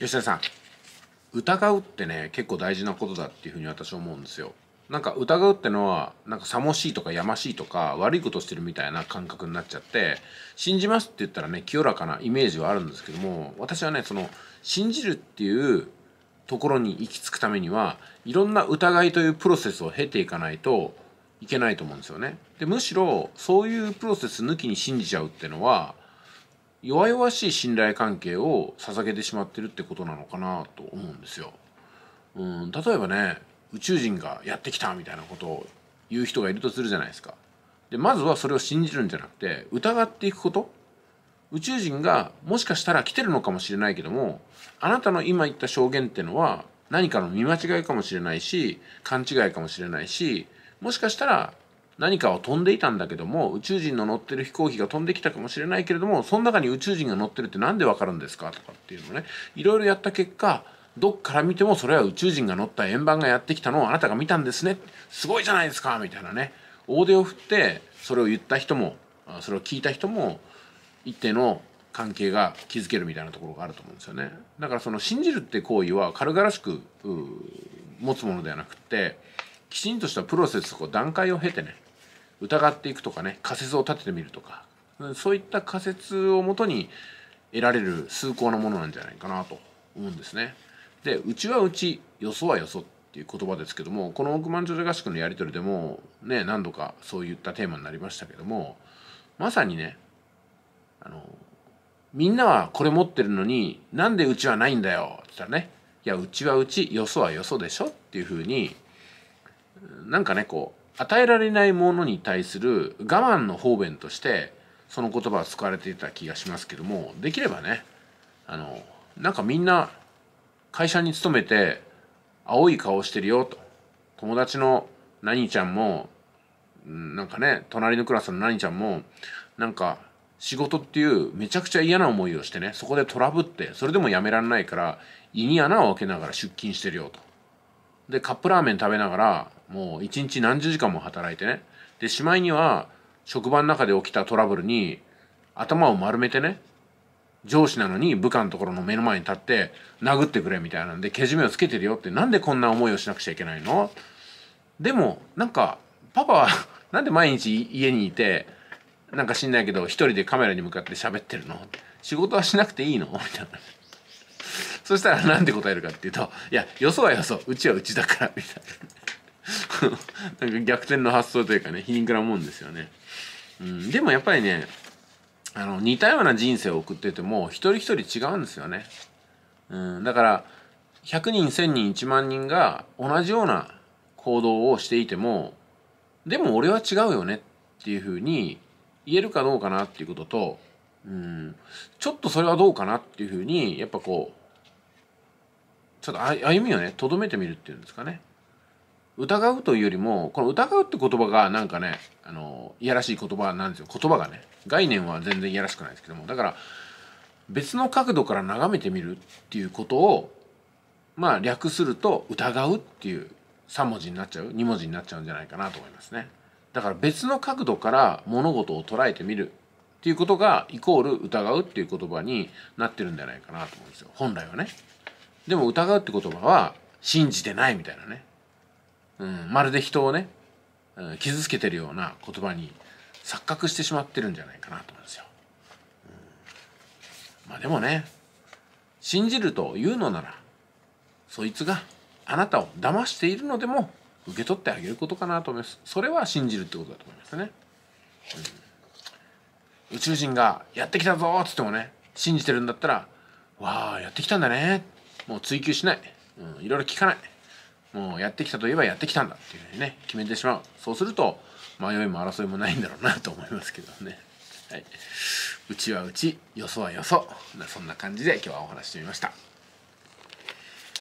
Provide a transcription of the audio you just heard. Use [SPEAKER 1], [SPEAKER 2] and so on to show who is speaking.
[SPEAKER 1] 吉田さん疑うってね結構大事なことだっていうふうに私は思うんですよなんか疑うってのはなんかさもしいとかやましいとか悪いことしてるみたいな感覚になっちゃって信じますって言ったらね清らかなイメージはあるんですけども私はねその信じるっていうところに行き着くためにはいろんな疑いというプロセスを経ていかないといけないと思うんですよね。でむしろそういうプロセス抜きに信じちゃうっていうのは弱々しい信頼関係を捧げてしまってるってことなのかなと思うんですよ。うん例えばね宇宙人がやってきたみたいなことを言う人がいるとするじゃないですか。でまずはそれを信じるんじゃなくて疑っていくこと宇宙人がもしかしたら来てるのかもしれないけどもあなたの今言った証言ってのは何かの見間違いかもしれないし勘違いかもしれないしもしかしたら何かを飛んでいたんだけども宇宙人の乗ってる飛行機が飛んできたかもしれないけれどもその中に宇宙人が乗ってるって何でわかるんですかとかっていうのねいろいろやった結果どっから見てもそれは宇宙人が乗った円盤がやってきたのをあなたが見たんですねすごいじゃないですかみたいなね大手を振ってそれを言った人もそれを聞いた人も一定の関係が築けるみたいなところがあると思うんですよねだからその信じるって行為は軽々しく持つものではなくってきちんとしたプロセスと段階を経てね疑っていくとかね仮説を立ててみるとかそういった仮説をもとに得られる崇高なものなんじゃないかなと思うんですね。で「うちはうちよそはよそ」っていう言葉ですけどもこの億万長者合宿のやり取りでもね何度かそういったテーマになりましたけどもまさにねあのみんなはこれ持ってるのになんでうちはないんだよって言ったらねいやうちはうちよそはよそでしょっていうふうになんかねこう与えられないものに対する我慢の方便としてその言葉は使われていた気がしますけどもできればねあのなんかみんな会社に勤めて青い顔してるよと友達の何ちゃんもなんかね隣のクラスの何ちゃんもなんか仕事っていうめちゃくちゃ嫌な思いをしてねそこでトラブってそれでもやめらんないから胃に穴を開けながら出勤してるよとでカップラーメン食べながらもう一日何十時間も働いてねでしまいには職場の中で起きたトラブルに頭を丸めてね上司なのに部下のところの目の前に立って殴ってくれみたいなんでけじめをつけてるよってなんでこんな思いをしなくちゃいけないのでもなんかパパは なんで毎日家にいてなんか知んないけど一人でカメラに向かって喋ってるの仕事はしなくていいのみたいな。そしたら何て答えるかっていうと「いやよそはよそうちはうちだから」みたいな なんか逆転の発想というかね皮肉なもんですよね。うん、でもやっぱりねあの似たような人生を送ってても一人一人違うんですよね。うん、だから100人1,000人1万人が同じような行動をしていてもでも俺は違うよねっていうふうに言えるかどうかなっていうことと、うん、ちょっとそれはどうかなっていうふうにやっぱこうちょっと歩みをねとどめてみるっていうんですかね疑うというよりもこの疑うって言葉がなんかねあのいやらしい言葉なんですよ言葉がね概念は全然いやらしくないですけどもだから別の角度から眺めてみるっていうことをまあ略すると疑うっていう3文字になっちゃう2文字になっちゃうんじゃないかなと思いますねだから別の角度から物事を捉えてみるっていうことがイコール疑うっていう言葉になってるんじゃないかなと思うんですよ本来はね。でも疑うって言葉は信じてないみたいなね、うん、まるで人をね、うん、傷つけてるような言葉に錯覚してしまってるんじゃないかなと思うんですよ。うん、まあでもね信じるというのならそいつがあなたを騙しているのでも受け取ってあげることかなと思います。それは信じるってことだと思いますね。うん、宇宙人がやってきたぞっつってもね信じてるんだったら「わあやってきたんだね」もう追求しない、うん、いろいろ聞かないもうやってきたといえばやってきたんだっていうふうにね決めてしまうそうすると迷いも争いもないんだろうなと思いますけどね、はい、うちはうちよそはよそそんな感じで今日はお話ししてみました。